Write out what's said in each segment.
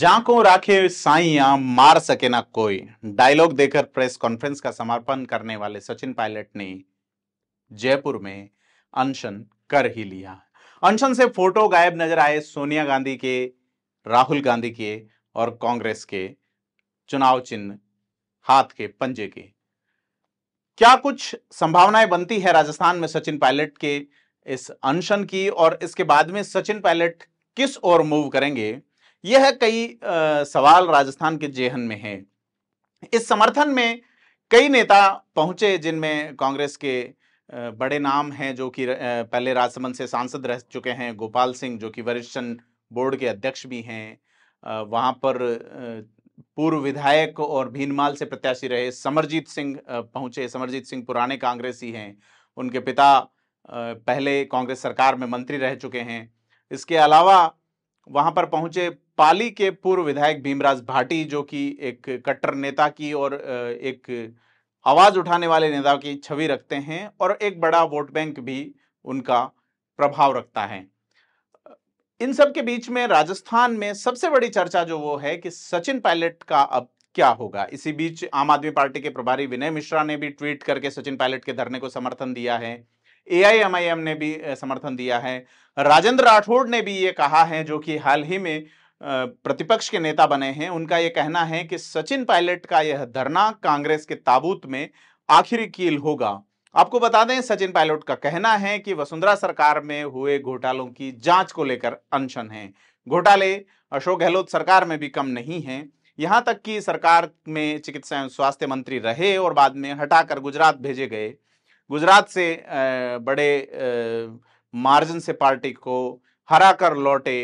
जाको राखे साइया मार सके ना कोई डायलॉग देकर प्रेस कॉन्फ्रेंस का समर्पण करने वाले सचिन पायलट ने जयपुर में अनशन कर ही लिया अनशन से फोटो गायब नजर आए सोनिया गांधी के राहुल गांधी के और कांग्रेस के चुनाव चिन्ह हाथ के पंजे के क्या कुछ संभावनाएं बनती है राजस्थान में सचिन पायलट के इस अनशन की और इसके बाद में सचिन पायलट किस ओर मूव करेंगे यह कई आ, सवाल राजस्थान के जेहन में है इस समर्थन में कई नेता पहुंचे जिनमें कांग्रेस के बड़े नाम हैं जो कि पहले राजसमंद से सांसद रह चुके हैं गोपाल सिंह जो कि वरिष्ठ बोर्ड के अध्यक्ष भी हैं वहाँ पर पूर्व विधायक और भीनमाल से प्रत्याशी रहे समरजीत सिंह पहुंचे समरजीत सिंह पुराने कांग्रेसी हैं उनके पिता पहले कांग्रेस सरकार में मंत्री रह चुके हैं इसके अलावा वहां पर पहुंचे पाली के पूर्व विधायक भीमराज भाटी जो कि एक कट्टर नेता की और एक आवाज उठाने वाले नेता की छवि रखते हैं और एक बड़ा वोट बैंक भी उनका प्रभाव रखता है इन सब के बीच में राजस्थान में सबसे बड़ी चर्चा जो वो है कि सचिन पायलट का अब क्या होगा इसी बीच आम आदमी पार्टी के प्रभारी विनय मिश्रा ने भी ट्वीट करके सचिन पायलट के धरने को समर्थन दिया है एआईएमआईएम ने भी समर्थन दिया है राजेंद्र राठौड़ ने भी ये कहा है जो कि हाल ही में प्रतिपक्ष के नेता बने हैं उनका यह कहना है कि सचिन पायलट का यह धरना कांग्रेस के ताबूत में आखिरी कील होगा आपको बता दें सचिन पायलट का कहना है कि वसुंधरा सरकार में हुए घोटालों की जांच को लेकर अनशन है घोटाले अशोक गहलोत सरकार में भी कम नहीं है यहां तक कि सरकार में चिकित्सा एवं स्वास्थ्य मंत्री रहे और बाद में हटाकर गुजरात भेजे गए गुजरात से बड़े मार्जिन से पार्टी को हरा कर लौटे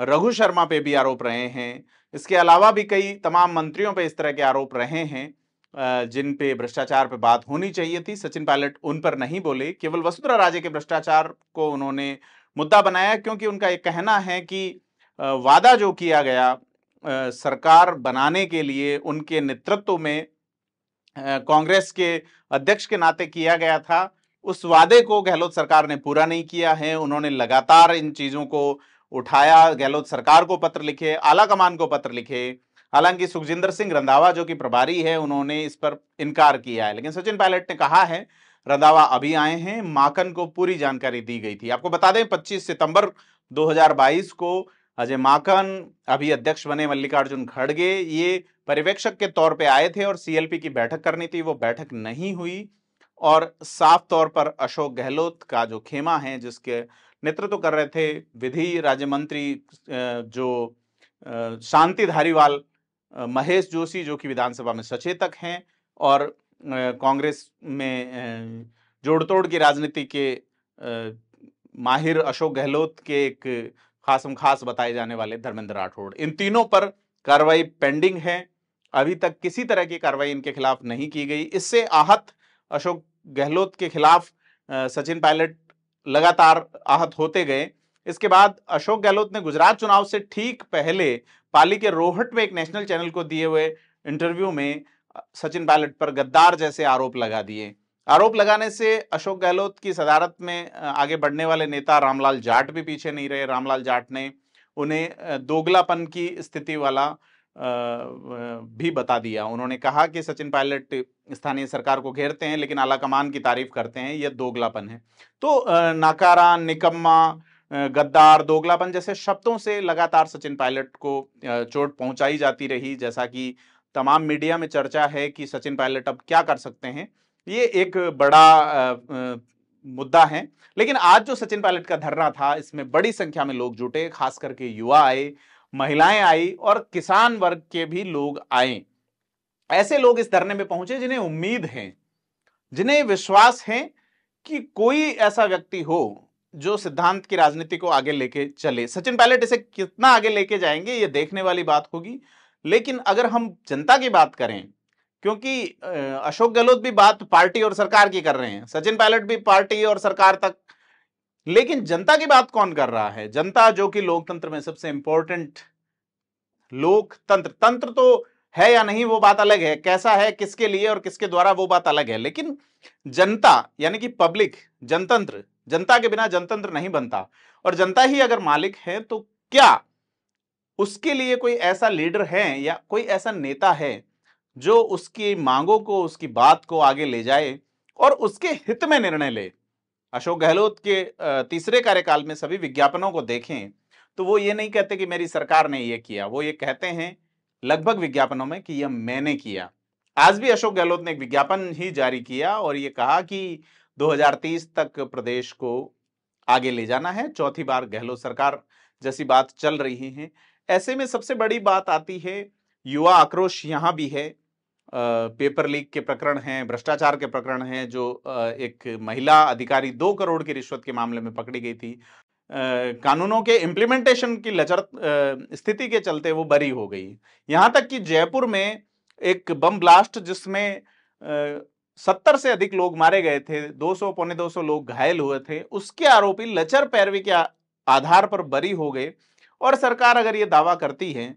रघु शर्मा पे भी आरोप रहे हैं इसके अलावा भी कई तमाम मंत्रियों पे इस तरह के आरोप रहे हैं जिन पे भ्रष्टाचार पे बात होनी चाहिए थी सचिन पायलट उन पर नहीं बोले केवल वसुंधरा राजे के भ्रष्टाचार को उन्होंने मुद्दा बनाया क्योंकि उनका एक कहना है कि वादा जो किया गया सरकार बनाने के लिए उनके नेतृत्व में कांग्रेस के अध्यक्ष के नाते किया गया था उस वादे को गहलोत सरकार ने पूरा नहीं किया है उन्होंने लगातार इन चीज़ों को उठाया गहलोत सरकार को पत्र लिखे आलाकमान को पत्र लिखे हालांकि सुखजिंदर सिंह रंधावा जो कि प्रभारी है उन्होंने इस पर इनकार किया है लेकिन सचिन पायलट ने कहा है रंधावा अभी आए हैं माकन को पूरी जानकारी दी गई थी आपको बता दें 25 सितंबर 2022 को अजय माकन अभी अध्यक्ष बने मल्लिकार्जुन खड़गे ये पर्यवेक्षक के तौर पे आए थे और सीएलपी की बैठक करनी थी वो बैठक नहीं हुई और साफ तौर पर अशोक गहलोत का जो खेमा है जिसके नेतृत्व कर रहे थे विधि राज्य मंत्री जो शांति धारीवाल महेश जोशी जो कि विधानसभा में सचेतक हैं और कांग्रेस में जोड़ तोड़ की राजनीति के माहिर अशोक गहलोत के एक खासम खास बताए जाने वाले धर्मेंद्र राठौड़ इन तीनों पर कार्रवाई पेंडिंग है अभी तक किसी तरह की कार्रवाई इनके खिलाफ नहीं की गई इससे आहत अशोक गहलोत के खिलाफ सचिन पायलट लगातार आहत होते गए इसके बाद अशोक गहलोत ने गुजरात चुनाव से ठीक पहले पाली के रोहट में एक नेशनल चैनल को दिए हुए इंटरव्यू में सचिन पायलट पर गद्दार जैसे आरोप लगा दिए आरोप लगाने से अशोक गहलोत की सदारत में आगे बढ़ने वाले नेता रामलाल जाट भी पीछे नहीं रहे रामलाल जाट ने उन्हें दोगलापन की स्थिति वाला भी बता दिया उन्होंने कहा कि सचिन पायलट स्थानीय सरकार को घेरते हैं लेकिन आलाकमान की तारीफ करते हैं यह दोगलापन है तो नाकारा निकम्मा गद्दार दोगलापन जैसे शब्दों से लगातार सचिन पायलट को चोट पहुंचाई जाती रही जैसा कि तमाम मीडिया में चर्चा है कि सचिन पायलट अब क्या कर सकते हैं ये एक बड़ा आ, आ, मुद्दा है लेकिन आज जो सचिन पायलट का धरना था इसमें बड़ी संख्या में लोग जुटे खास करके युवा आए महिलाएं आई और किसान वर्ग के भी लोग आए ऐसे लोग इस धरने में पहुंचे जिन्हें उम्मीद है जिन्हें विश्वास है कि कोई ऐसा व्यक्ति हो जो सिद्धांत की राजनीति को आगे लेके चले सचिन पायलट इसे कितना आगे लेके जाएंगे ये देखने वाली बात होगी लेकिन अगर हम जनता की बात करें क्योंकि अशोक गहलोत भी बात पार्टी और सरकार की कर रहे हैं सचिन पायलट भी पार्टी और सरकार तक लेकिन जनता की बात कौन कर रहा है जनता जो कि लोकतंत्र में सबसे इंपॉर्टेंट लोकतंत्र तंत्र तो है या नहीं वो बात अलग है कैसा है किसके लिए और किसके द्वारा वो बात अलग है लेकिन जनता यानी कि पब्लिक जनतंत्र जनता के बिना जनतंत्र नहीं बनता और जनता ही अगर मालिक है तो क्या उसके लिए कोई ऐसा लीडर है या कोई ऐसा नेता है जो उसकी मांगों को उसकी बात को आगे ले जाए और उसके हित में निर्णय ले अशोक गहलोत के तीसरे कार्यकाल में सभी विज्ञापनों को देखें तो वो ये नहीं कहते कि मेरी सरकार ने ये किया वो ये कहते हैं लगभग विज्ञापनों में कि यह मैंने किया आज भी अशोक गहलोत ने एक विज्ञापन ही जारी किया और ये कहा कि 2030 तक प्रदेश को आगे ले जाना है चौथी बार गहलोत सरकार जैसी बात चल रही है ऐसे में सबसे बड़ी बात आती है युवा आक्रोश यहाँ भी है पेपर लीक के प्रकरण हैं भ्रष्टाचार के प्रकरण हैं जो एक महिला अधिकारी दो करोड़ की रिश्वत के मामले में पकड़ी गई थी कानूनों के इम्प्लीमेंटेशन की लचर स्थिति के चलते वो बरी हो गई यहाँ तक कि जयपुर में एक बम ब्लास्ट जिसमें सत्तर से अधिक लोग मारे गए थे दो सौ पौने दो सौ लोग घायल हुए थे उसके आरोपी लचर पैरवी के आधार पर बरी हो गए और सरकार अगर ये दावा करती है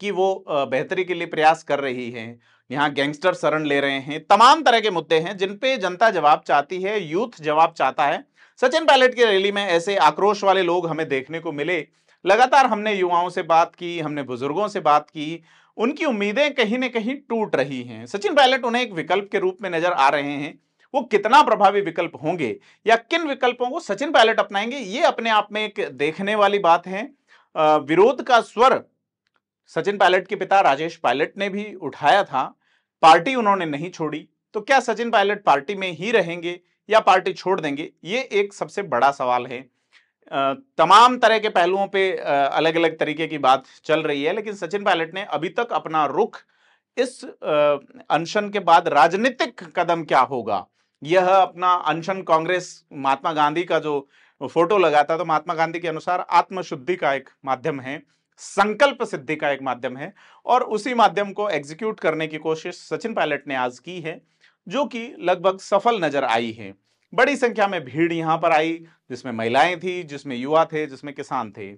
कि वो बेहतरी के लिए प्रयास कर रही है यहाँ गैंगस्टर शरण ले रहे हैं तमाम तरह के मुद्दे हैं जिन पे जनता जवाब चाहती है यूथ जवाब चाहता है सचिन पायलट की रैली में ऐसे आक्रोश वाले लोग हमें देखने को मिले लगातार हमने युवाओं से बात की हमने बुजुर्गों से बात की उनकी उम्मीदें कहीं ना कहीं टूट रही हैं सचिन पायलट उन्हें एक विकल्प के रूप में नजर आ रहे हैं वो कितना प्रभावी विकल्प होंगे या किन विकल्पों को सचिन पायलट अपनाएंगे ये अपने आप में एक देखने वाली बात है विरोध का स्वर सचिन पायलट के पिता राजेश पायलट ने भी उठाया था पार्टी उन्होंने नहीं छोड़ी तो क्या सचिन पायलट पार्टी में ही रहेंगे या पार्टी छोड़ देंगे ये एक सबसे बड़ा सवाल है तमाम तरह के पहलुओं पे अलग अलग तरीके की बात चल रही है लेकिन सचिन पायलट ने अभी तक अपना रुख इस अनशन के बाद राजनीतिक कदम क्या होगा यह अपना अनशन कांग्रेस महात्मा गांधी का जो फोटो लगाता तो महात्मा गांधी के अनुसार आत्मशुद्धि का एक माध्यम है संकल्प सिद्धि का एक माध्यम है और उसी माध्यम को एग्जीक्यूट करने की कोशिश सचिन पायलट ने आज की है जो कि लगभग सफल नजर आई है बड़ी संख्या में भीड़ यहां पर आई जिसमें महिलाएं थी जिसमें युवा थे जिसमें किसान थे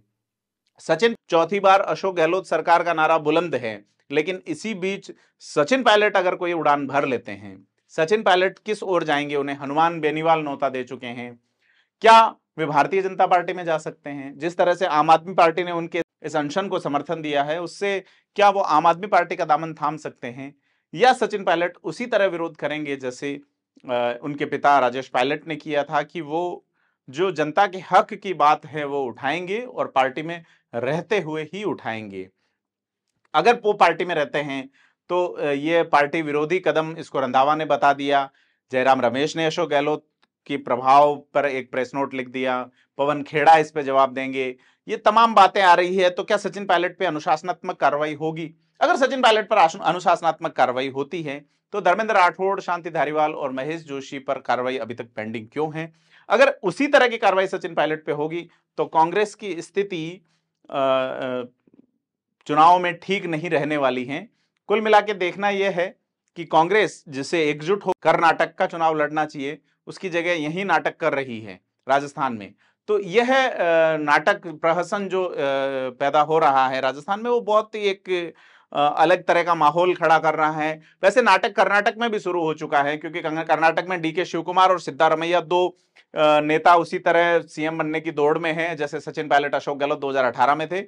सचिन चौथी बार अशोक गहलोत सरकार का नारा बुलंद है लेकिन इसी बीच सचिन पायलट अगर कोई उड़ान भर लेते हैं सचिन पायलट किस ओर जाएंगे उन्हें हनुमान बेनीवाल नौता दे चुके हैं क्या वे भारतीय जनता पार्टी में जा सकते हैं जिस तरह से आम आदमी पार्टी ने उनके इस अनशन को समर्थन दिया है उससे क्या वो आम आदमी पार्टी का दामन थाम सकते हैं या सचिन पायलट उसी तरह विरोध करेंगे जैसे उनके पिता राजेश पायलट ने किया था कि वो जो जनता के हक की बात है वो उठाएंगे और पार्टी में रहते हुए ही उठाएंगे अगर वो पार्टी में रहते हैं तो ये पार्टी विरोधी कदम इसको रंधावा ने बता दिया जयराम रमेश ने अशोक गहलोत के प्रभाव पर एक प्रेस नोट लिख दिया पवन खेड़ा इस पर जवाब देंगे ये तमाम बातें आ रही है तो क्या सचिन पायलट पे अनुशासनात्मक कार्रवाई होगी अगर सचिन पायलट पर अनुशासनात्मक कार्रवाई होती है तो धर्मेंद्र राठौड़ शांति धारीवाल और महेश जोशी पर कार्रवाई अभी तक पेंडिंग क्यों है अगर उसी तरह की कार्रवाई सचिन पायलट पे होगी तो कांग्रेस की स्थिति चुनाव में ठीक नहीं रहने वाली है कुल मिला के देखना यह है कि कांग्रेस जिसे एकजुट हो कर्नाटक का चुनाव लड़ना चाहिए उसकी जगह यही नाटक कर रही है राजस्थान में तो यह नाटक प्रहसन जो पैदा हो रहा है राजस्थान में वो बहुत ही एक अलग तरह का माहौल खड़ा कर रहा है वैसे नाटक कर्नाटक में भी शुरू हो चुका है क्योंकि कर्नाटक में डी के शिव कुमार और सिद्धारमैया दो नेता उसी तरह सीएम बनने की दौड़ में हैं जैसे सचिन पायलट अशोक गहलोत 2018 में थे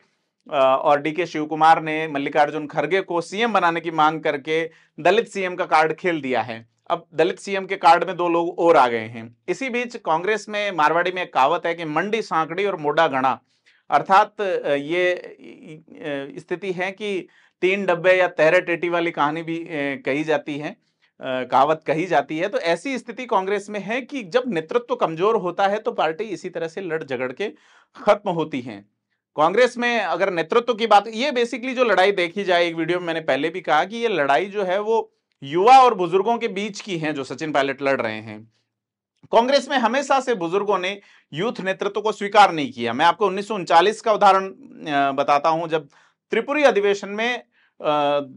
और डी के शिव कुमार ने मल्लिकार्जुन खड़गे को सीएम बनाने की मांग करके दलित सीएम का कार्ड खेल दिया है अब दलित सीएम के कार्ड में दो लोग और आ गए हैं इसी बीच कांग्रेस में मारवाड़ी में एक कहावत है कि मंडी सांकड़ी और मोडा गणा अर्थात ये स्थिति है कि तीन डब्बे या तेरह टेटी वाली कहानी भी कही जाती है कहावत कही जाती है तो ऐसी स्थिति कांग्रेस में है कि जब नेतृत्व कमजोर होता है तो पार्टी इसी तरह से लड़ झगड़ के खत्म होती है कांग्रेस में अगर नेतृत्व की बात ये बेसिकली जो लड़ाई देखी जाए एक वीडियो में मैंने पहले भी कहा कि ये लड़ाई जो है वो युवा और बुजुर्गों के बीच की हैं जो सचिन पायलट लड़ रहे हैं कांग्रेस में हमेशा से बुजुर्गों ने यूथ नेतृत्व को स्वीकार नहीं किया मैं आपको उन्नीस का उदाहरण बताता हूं जब त्रिपुरी अधिवेशन में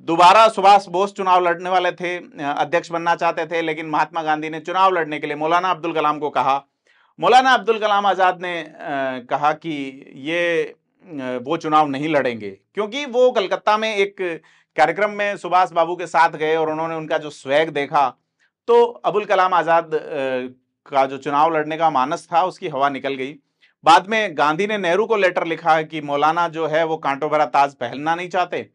दोबारा सुभाष बोस चुनाव लड़ने वाले थे अध्यक्ष बनना चाहते थे लेकिन महात्मा गांधी ने चुनाव लड़ने के लिए मौलाना अब्दुल कलाम को कहा मौलाना अब्दुल कलाम आज़ाद ने कहा कि ये वो चुनाव नहीं लड़ेंगे क्योंकि वो कलकत्ता में एक कार्यक्रम में सुभाष बाबू के साथ गए और उन्होंने उनका जो स्वैग देखा तो अबुल कलाम आज़ाद का जो चुनाव लड़ने का मानस था उसकी हवा निकल गई बाद में गांधी ने नेहरू को लेटर लिखा कि मौलाना जो है वो कांटो भरा ताज पहनना नहीं चाहते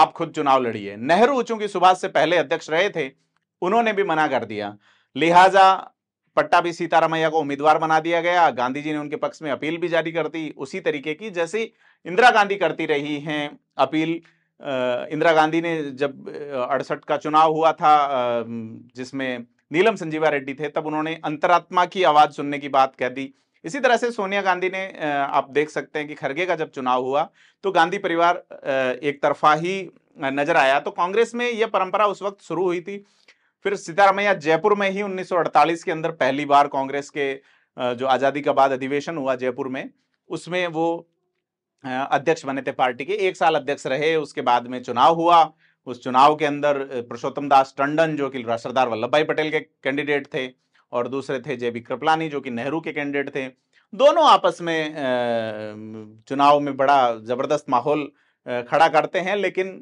आप खुद चुनाव लड़िए नेहरू चूंकि सुभाष से पहले अध्यक्ष रहे थे उन्होंने भी मना कर दिया लिहाजा पट्टा भी सीतारामैया को उम्मीदवार बना दिया गया गांधी जी ने उनके पक्ष में अपील भी जारी कर दी उसी तरीके की जैसे इंदिरा गांधी करती रही हैं अपील इंदिरा गांधी ने जब अड़सठ का चुनाव हुआ था जिसमें नीलम संजीवा रेड्डी थे तब उन्होंने अंतरात्मा की आवाज़ सुनने की बात कह दी इसी तरह से सोनिया गांधी ने आप देख सकते हैं कि खरगे का जब चुनाव हुआ तो गांधी परिवार एक तरफा ही नजर आया तो कांग्रेस में यह परंपरा उस वक्त शुरू हुई थी फिर सीतारामैया जयपुर में ही 1948 के अंदर पहली बार कांग्रेस के जो आज़ादी का बाद अधिवेशन हुआ जयपुर में उसमें वो अध्यक्ष बने थे पार्टी के एक साल अध्यक्ष रहे उसके बाद में चुनाव हुआ उस चुनाव के अंदर पुरुषोत्तम दास टंडन जो कि सरदार वल्लभ भाई पटेल के कैंडिडेट थे और दूसरे थे जे बी कृपलानी जो कि नेहरू के कैंडिडेट थे दोनों आपस में चुनाव में बड़ा जबरदस्त माहौल खड़ा करते हैं लेकिन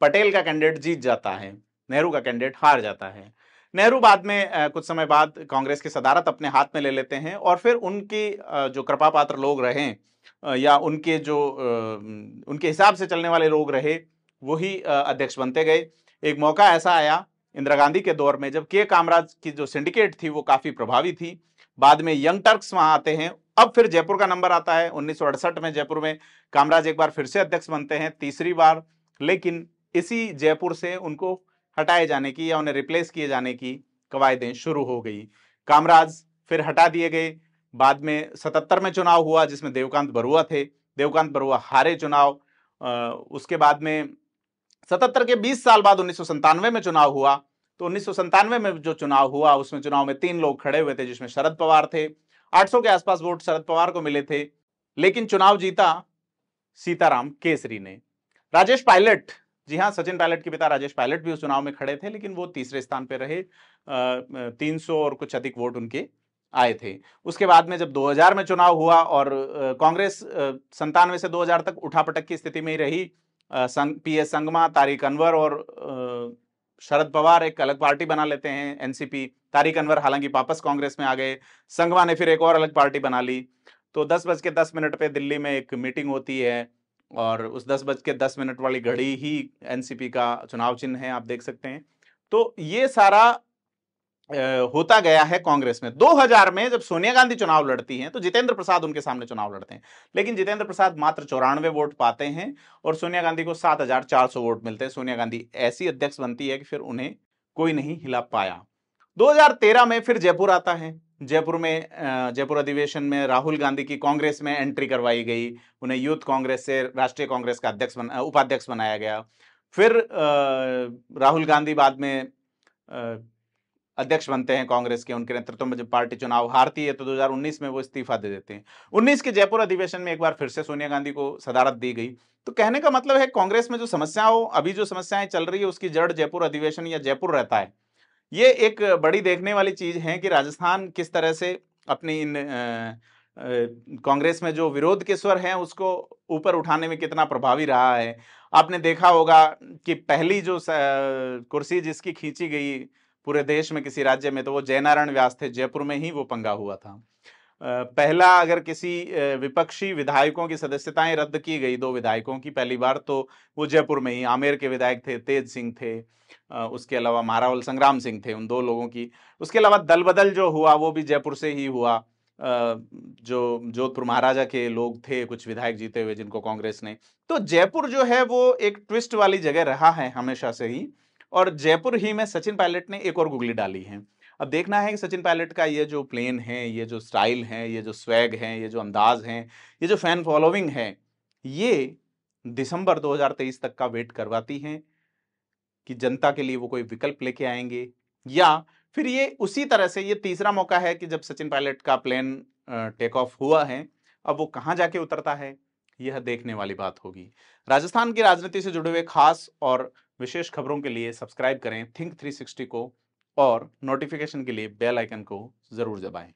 पटेल का कैंडिडेट जीत जाता है नेहरू का कैंडिडेट हार जाता है नेहरू बाद में कुछ समय बाद कांग्रेस की सदारत अपने हाथ में ले लेते हैं और फिर उनकी जो कृपा पात्र लोग रहे या उनके जो उनके हिसाब से चलने वाले लोग रहे वही अध्यक्ष बनते गए एक मौका ऐसा आया इंदिरा गांधी के दौर में जब के कामराज की जो सिंडिकेट थी वो काफ़ी प्रभावी थी बाद में यंग टर्क्स वहाँ आते हैं अब फिर जयपुर का नंबर आता है उन्नीस में जयपुर में कामराज एक बार फिर से अध्यक्ष बनते हैं तीसरी बार लेकिन इसी जयपुर से उनको हटाए जाने की या उन्हें रिप्लेस किए जाने की कवायदें शुरू हो गई कामराज फिर हटा दिए गए बाद में सतहत्तर में चुनाव हुआ जिसमें देवकांत बरुआ थे देवकांत बरुआ हारे चुनाव उसके बाद में सतहत्तर के बीस साल बाद उन्नीस में चुनाव हुआ तो उन्नीस में जो चुनाव हुआ उसमें चुनाव में तीन लोग खड़े हुए थे जिसमें शरद पवार थे 800 के आसपास वोट शरद पवार को मिले थे लेकिन चुनाव जीता सीताराम केसरी ने राजेश पायलट जी हाँ सचिन पायलट के पिता राजेश पायलट भी उस चुनाव में खड़े थे लेकिन वो तीसरे स्थान पर रहे तीन सौ और कुछ अधिक वोट उनके आए थे उसके बाद में जब 2000 में चुनाव हुआ और कांग्रेस संतानवे से 2000 तक उठापटक की स्थिति में ही रही संग, पी एस संगमा तारिक अनवर और शरद पवार एक अलग पार्टी बना लेते हैं एनसीपी तारिक अनवर हालांकि वापस कांग्रेस में आ गए संगमा ने फिर एक और अलग पार्टी बना ली तो दस बज के दस मिनट पे दिल्ली में एक मीटिंग होती है और उस दस बज के दस मिनट वाली घड़ी ही एनसीपी का चुनाव चिन्ह है आप देख सकते हैं तो ये सारा होता गया है कांग्रेस में 2000 में जब सोनिया गांधी चुनाव लड़ती हैं तो जितेंद्र प्रसाद उनके सामने चुनाव लड़ते हैं लेकिन जितेंद्र प्रसाद मात्र चौरानवे वोट पाते हैं और सोनिया गांधी को 7400 वोट मिलते हैं सोनिया गांधी ऐसी अध्यक्ष बनती है कि फिर उन्हें कोई नहीं हिला पाया 2013 में फिर जयपुर आता है जयपुर में जयपुर अधिवेशन में राहुल गांधी की कांग्रेस में एंट्री करवाई गई उन्हें यूथ कांग्रेस से राष्ट्रीय कांग्रेस का अध्यक्ष बना उपाध्यक्ष बनाया गया फिर राहुल गांधी बाद में अध्यक्ष बनते हैं कांग्रेस के उनके नेतृत्व में जब पार्टी चुनाव हारती है तो 2019 में वो इस्तीफा दे देते हैं 19 के जयपुर अधिवेशन में एक बार फिर से सोनिया गांधी को सदारत दी गई तो कहने का मतलब है कांग्रेस में जो समस्याओं अभी जो समस्याएं चल रही है उसकी जड़ जयपुर अधिवेशन या जयपुर रहता है ये एक बड़ी देखने वाली चीज़ है कि राजस्थान किस तरह से अपनी इन कांग्रेस में जो विरोध के स्वर हैं उसको ऊपर उठाने में कितना प्रभावी रहा है आपने देखा होगा कि पहली जो कुर्सी जिसकी खींची गई पूरे देश में किसी राज्य में तो वो जयनारायण व्यास थे जयपुर में ही वो पंगा हुआ था पहला अगर किसी विपक्षी विधायकों की सदस्यताएं रद्द की गई दो विधायकों की पहली बार तो वो जयपुर में ही आमेर के विधायक थे तेज सिंह थे उसके अलावा मारावल संग्राम सिंह थे उन दो लोगों की उसके अलावा दल बदल जो हुआ वो भी जयपुर से ही हुआ जो जोधपुर महाराजा के लोग थे कुछ विधायक जीते हुए जिनको कांग्रेस ने तो जयपुर जो है वो एक ट्विस्ट वाली जगह रहा है हमेशा से ही और जयपुर ही में सचिन पायलट ने एक और गुगली डाली है अब देखना है कि सचिन पायलट का ये जो प्लेन है ये जो स्टाइल है ये जो स्वैग है ये जो अंदाज है ये जो फैन फॉलोइंग है ये दिसंबर 2023 तक का वेट करवाती हैं कि जनता के लिए वो कोई विकल्प लेके आएंगे या फिर ये उसी तरह से ये तीसरा मौका है कि जब सचिन पायलट का प्लेन टेक ऑफ हुआ है अब वो कहाँ जाके उतरता है यह देखने वाली बात होगी राजस्थान की राजनीति से जुड़े हुए खास और विशेष खबरों के लिए सब्सक्राइब करें थिंक 360 को और नोटिफिकेशन के लिए बेल आइकन को ज़रूर दबाएं